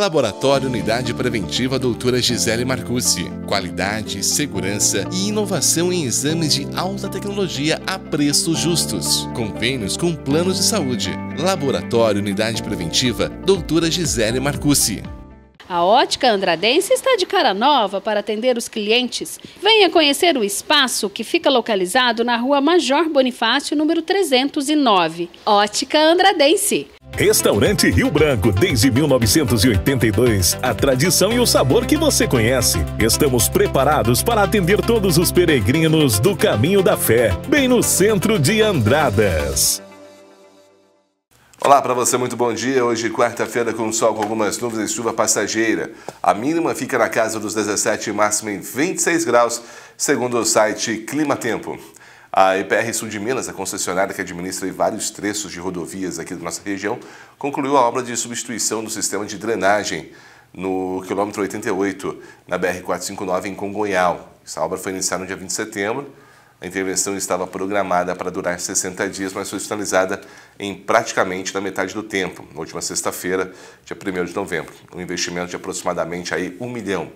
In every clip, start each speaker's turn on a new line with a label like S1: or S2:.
S1: Laboratório Unidade Preventiva Doutora Gisele Marcucci. Qualidade, segurança e inovação em exames de alta tecnologia a preços justos. Convênios com planos de saúde. Laboratório Unidade Preventiva Doutora Gisele Marcucci.
S2: A Ótica Andradense está de cara nova para atender os clientes. Venha conhecer o espaço que fica localizado na rua Major Bonifácio, número 309. Ótica Andradense.
S1: Restaurante Rio Branco, desde 1982, a tradição e o sabor que você conhece. Estamos preparados para atender todos os peregrinos do Caminho da Fé, bem no centro de Andradas. Olá para você, muito bom dia. Hoje, quarta-feira, com sol com algumas nuvens e chuva passageira. A mínima fica na casa dos 17 máxima em 26 graus, segundo o site Clima Tempo. A EPR Sul de Minas, a concessionária que administra vários trechos de rodovias aqui da nossa região, concluiu a obra de substituição do sistema de drenagem no quilômetro 88, na BR-459 em Congonhal. Essa obra foi iniciada no dia 20 de setembro. A intervenção estava programada para durar 60 dias, mas foi finalizada em praticamente na metade do tempo, na última sexta-feira, dia 1 de novembro. Um investimento de aproximadamente aí, 1 milhão.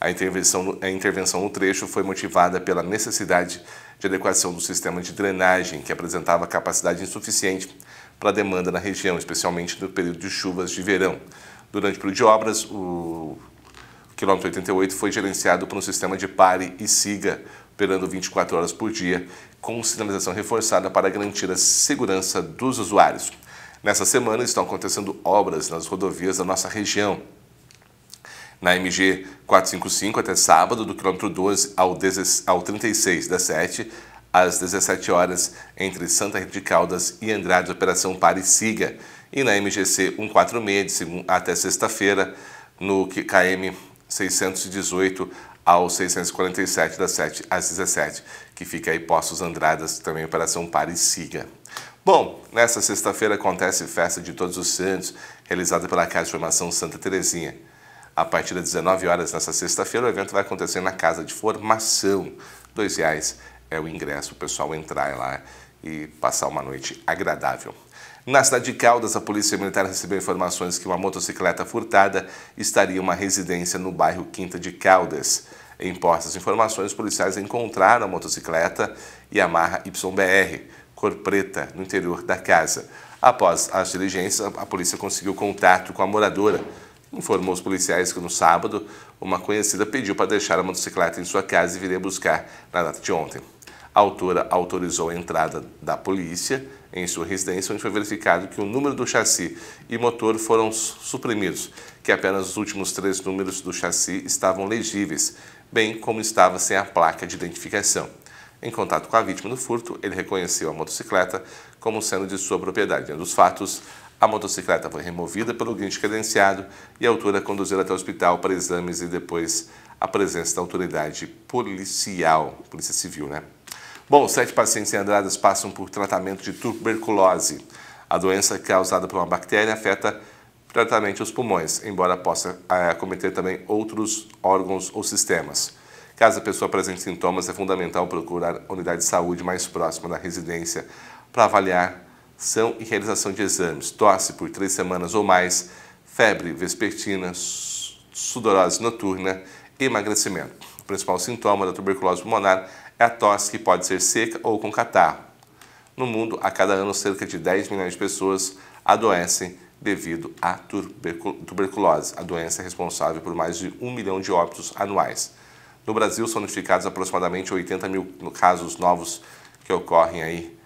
S1: A intervenção, a intervenção no trecho foi motivada pela necessidade de adequação do sistema de drenagem, que apresentava capacidade insuficiente para a demanda na região, especialmente no período de chuvas de verão. Durante o período de obras, o quilômetro 88 foi gerenciado por um sistema de pare e siga, operando 24 horas por dia, com sinalização reforçada para garantir a segurança dos usuários. Nessa semana estão acontecendo obras nas rodovias da nossa região, na MG 455 até sábado, do quilômetro 12 ao, 10, ao 36 da 7, às 17 horas, entre Santa Rita de Caldas e Andrade, Operação Pare Siga. E na MGC 146, até sexta-feira, no KM 618 ao 647 da 7 às 17, que fica aí Poços Andradas, também Operação Pare Siga. Bom, nesta sexta-feira acontece Festa de Todos os Santos, realizada pela Casa de Formação Santa Terezinha. A partir das 19 horas nessa sexta-feira, o evento vai acontecer na Casa de Formação. R$ reais é o ingresso, o pessoal entrar lá e passar uma noite agradável. Na cidade de Caldas, a Polícia Militar recebeu informações que uma motocicleta furtada estaria em uma residência no bairro Quinta de Caldas. Em postas informações, policiais encontraram a motocicleta e a marra YBR, cor preta, no interior da casa. Após as diligências, a polícia conseguiu contato com a moradora, informou os policiais que no sábado, uma conhecida pediu para deixar a motocicleta em sua casa e viria buscar na data de ontem. A autora autorizou a entrada da polícia em sua residência, onde foi verificado que o número do chassi e motor foram suprimidos, que apenas os últimos três números do chassi estavam legíveis, bem como estava sem a placa de identificação. Em contato com a vítima do furto, ele reconheceu a motocicleta como sendo de sua propriedade. Dos fatos, a motocicleta foi removida pelo guincho credenciado e a autora conduzida até o hospital para exames e depois a presença da autoridade policial, polícia civil, né? Bom, sete pacientes em Andradas passam por tratamento de tuberculose. A doença causada por uma bactéria afeta diretamente os pulmões, embora possa é, acometer também outros órgãos ou sistemas. Caso a pessoa apresente sintomas, é fundamental procurar a unidade de saúde mais próxima da residência para avaliar são e realização de exames, tosse por três semanas ou mais, febre vespertina, sudorose noturna, emagrecimento. O principal sintoma da tuberculose pulmonar é a tosse que pode ser seca ou com catarro. No mundo, a cada ano, cerca de 10 milhões de pessoas adoecem devido à tuberculose. A doença é responsável por mais de 1 milhão de óbitos anuais. No Brasil, são notificados aproximadamente 80 mil casos novos que ocorrem aí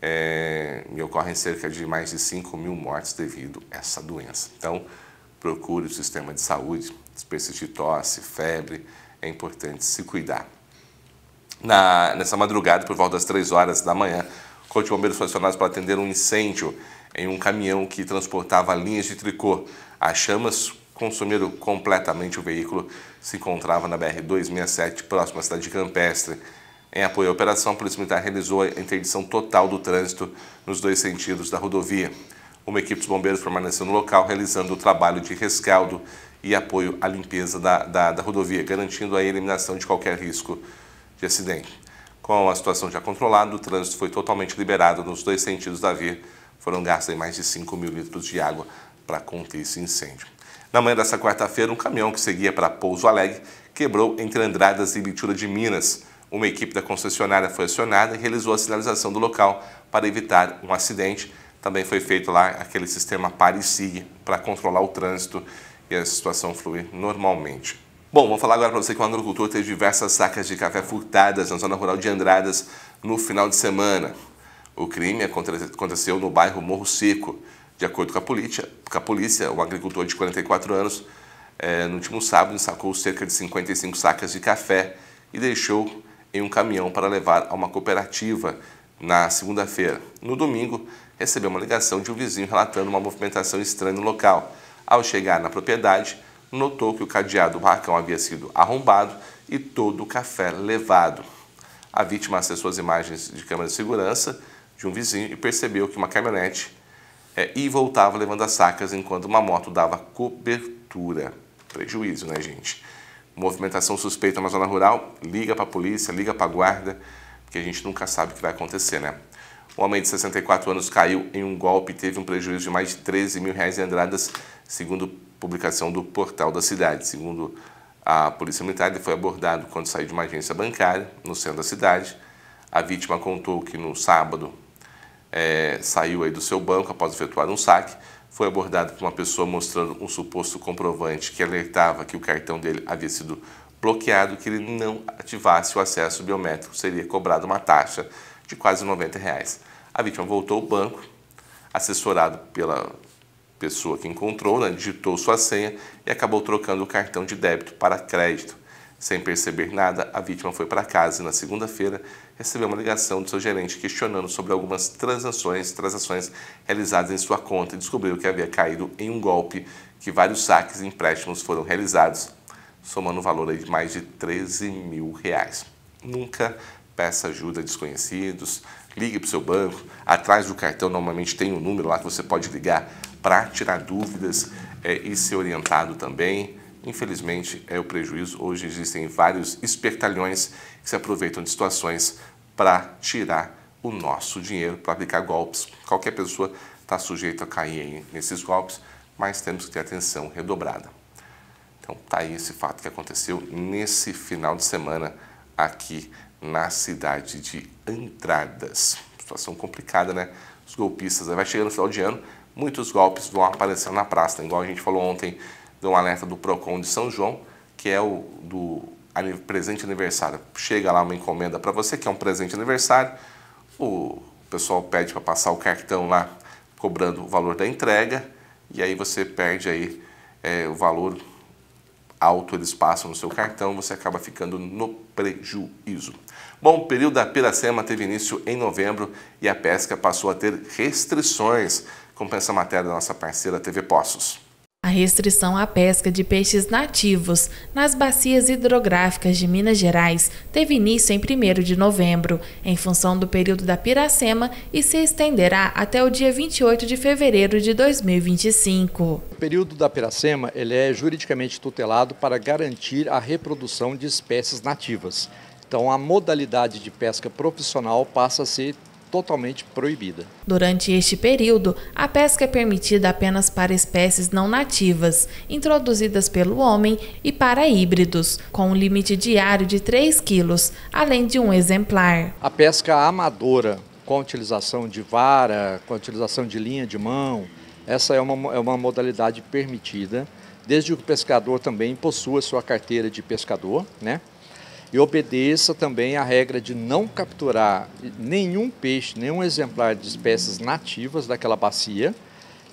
S1: é, e ocorrem cerca de mais de 5 mil mortes devido a essa doença. Então, procure o sistema de saúde, se de tosse, febre, é importante se cuidar. Na, nessa madrugada, por volta das 3 horas da manhã, o Corpo de Bombeiros foi acionado para atender um incêndio em um caminhão que transportava linhas de tricô. As chamas consumiram completamente o veículo, se encontrava na BR-267, próximo à cidade de Campestre. Em apoio à operação, a Polícia Militar realizou a interdição total do trânsito nos dois sentidos da rodovia. Uma equipe dos bombeiros permaneceu no local, realizando o trabalho de rescaldo e apoio à limpeza da, da, da rodovia, garantindo a eliminação de qualquer risco de acidente. Com a situação já controlada, o trânsito foi totalmente liberado nos dois sentidos da via. Foram gastos mais de 5 mil litros de água para conter esse incêndio. Na manhã dessa quarta-feira, um caminhão que seguia para Pouso Alegre quebrou entre Andradas e Bitura de Minas. Uma equipe da concessionária foi acionada e realizou a sinalização do local para evitar um acidente. Também foi feito lá aquele sistema pare e siga para controlar o trânsito e a situação fluir normalmente. Bom, vou falar agora para você que o um agricultor teve diversas sacas de café furtadas na zona rural de Andradas no final de semana. O crime aconteceu no bairro Morro Seco. De acordo com a polícia, com a polícia um agricultor de 44 anos, eh, no último sábado, sacou cerca de 55 sacas de café e deixou em um caminhão para levar a uma cooperativa na segunda-feira. No domingo, recebeu uma ligação de um vizinho relatando uma movimentação estranha no local. Ao chegar na propriedade, notou que o cadeado do barracão havia sido arrombado e todo o café levado. A vítima acessou as imagens de câmera de segurança de um vizinho e percebeu que uma caminhonete é, e voltava levando as sacas enquanto uma moto dava cobertura. Prejuízo, né, gente? movimentação suspeita na zona rural, liga para a polícia, liga para a guarda, porque a gente nunca sabe o que vai acontecer, né? Um homem de 64 anos caiu em um golpe e teve um prejuízo de mais de 13 mil reais em Andradas, segundo publicação do portal da cidade. Segundo a Polícia Militar, ele foi abordado quando saiu de uma agência bancária no centro da cidade. A vítima contou que no sábado é, saiu aí do seu banco após efetuar um saque foi abordado por uma pessoa mostrando um suposto comprovante que alertava que o cartão dele havia sido bloqueado, que ele não ativasse o acesso biométrico, seria cobrado uma taxa de quase 90 reais. A vítima voltou ao banco, assessorado pela pessoa que encontrou, né, digitou sua senha e acabou trocando o cartão de débito para crédito. Sem perceber nada, a vítima foi para casa e na segunda-feira recebeu uma ligação do seu gerente questionando sobre algumas transações, transações realizadas em sua conta e descobriu que havia caído em um golpe, que vários saques e empréstimos foram realizados, somando o valor de mais de 13 mil reais. Nunca peça ajuda a desconhecidos, ligue para o seu banco, atrás do cartão normalmente tem um número lá que você pode ligar para tirar dúvidas é, e ser orientado também infelizmente, é o prejuízo. Hoje existem vários espertalhões que se aproveitam de situações para tirar o nosso dinheiro, para aplicar golpes. Qualquer pessoa está sujeita a cair nesses golpes, mas temos que ter atenção redobrada. Então, tá aí esse fato que aconteceu nesse final de semana aqui na cidade de Andradas. Situação complicada, né? Os golpistas, né? vai chegando no final de ano, muitos golpes vão aparecer na praça, né? igual a gente falou ontem de um alerta do PROCON de São João, que é o do presente aniversário. Chega lá uma encomenda para você, que é um presente aniversário, o pessoal pede para passar o cartão lá, cobrando o valor da entrega, e aí você perde aí é, o valor alto eles passam no seu cartão, você acaba ficando no prejuízo. Bom, o período da Piracema teve início em novembro e a pesca passou a ter restrições, como pensa a matéria da nossa parceira TV Poços.
S2: A restrição à pesca de peixes nativos nas bacias hidrográficas de Minas Gerais teve início em 1 de novembro, em função do período da piracema e se estenderá até o dia 28 de fevereiro de 2025.
S3: O período da piracema ele é juridicamente tutelado para garantir a reprodução de espécies nativas. Então, a modalidade de pesca profissional passa a ser totalmente proibida.
S2: Durante este período, a pesca é permitida apenas para espécies não nativas, introduzidas pelo homem, e para híbridos, com um limite diário de 3 quilos, além de um exemplar.
S3: A pesca amadora, com utilização de vara, com utilização de linha de mão, essa é uma, é uma modalidade permitida, desde que o pescador também possua sua carteira de pescador, né? e obedeça também a regra de não capturar nenhum peixe, nenhum exemplar de espécies nativas daquela bacia.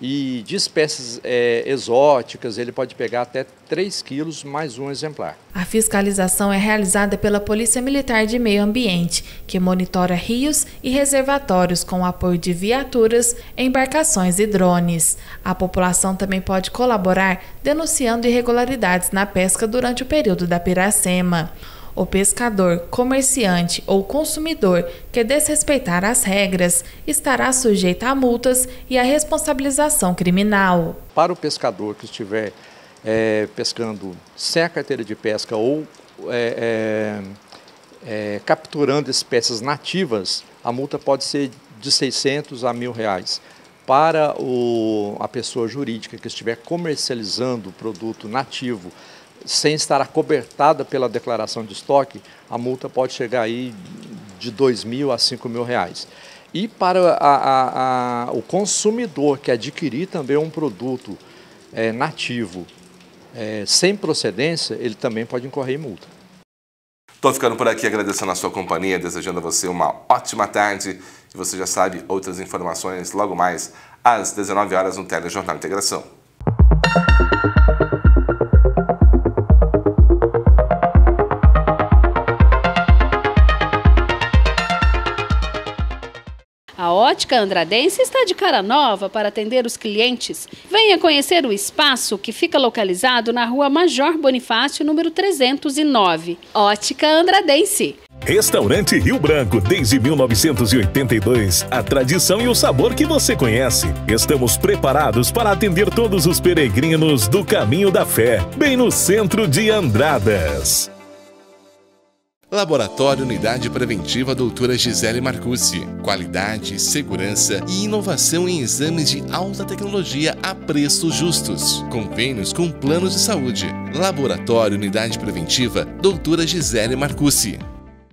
S3: E de espécies é, exóticas, ele pode pegar até 3 quilos mais um exemplar.
S2: A fiscalização é realizada pela Polícia Militar de Meio Ambiente, que monitora rios e reservatórios com o apoio de viaturas, embarcações e drones. A população também pode colaborar denunciando irregularidades na pesca durante o período da piracema. O pescador, comerciante ou consumidor que desrespeitar as regras estará sujeito a multas e a responsabilização criminal.
S3: Para o pescador que estiver é, pescando sem a carteira de pesca ou é, é, é capturando espécies nativas, a multa pode ser de 600 a mil reais. Para o, a pessoa jurídica que estiver comercializando o produto nativo sem estar acobertada pela declaração de estoque, a multa pode chegar aí de R$ 2.000 a R$ 5.000. E para a, a, a, o consumidor que adquirir também um produto é, nativo é, sem procedência, ele também pode incorrer em multa.
S1: Estou ficando por aqui agradecendo a sua companhia, desejando a você uma ótima tarde. E você já sabe outras informações logo mais às 19 horas no Telejornal Integração.
S2: A Ótica Andradense está de cara nova para atender os clientes. Venha conhecer o espaço que fica localizado na rua Major Bonifácio, número 309. Ótica Andradense.
S1: Restaurante Rio Branco, desde 1982, a tradição e o sabor que você conhece. Estamos preparados para atender todos os peregrinos do Caminho da Fé, bem no centro de Andradas. Laboratório Unidade Preventiva Doutora Gisele Marcucci. Qualidade, segurança e inovação em exames de alta tecnologia a preços justos. Convênios com planos de saúde. Laboratório Unidade Preventiva Doutora Gisele Marcucci.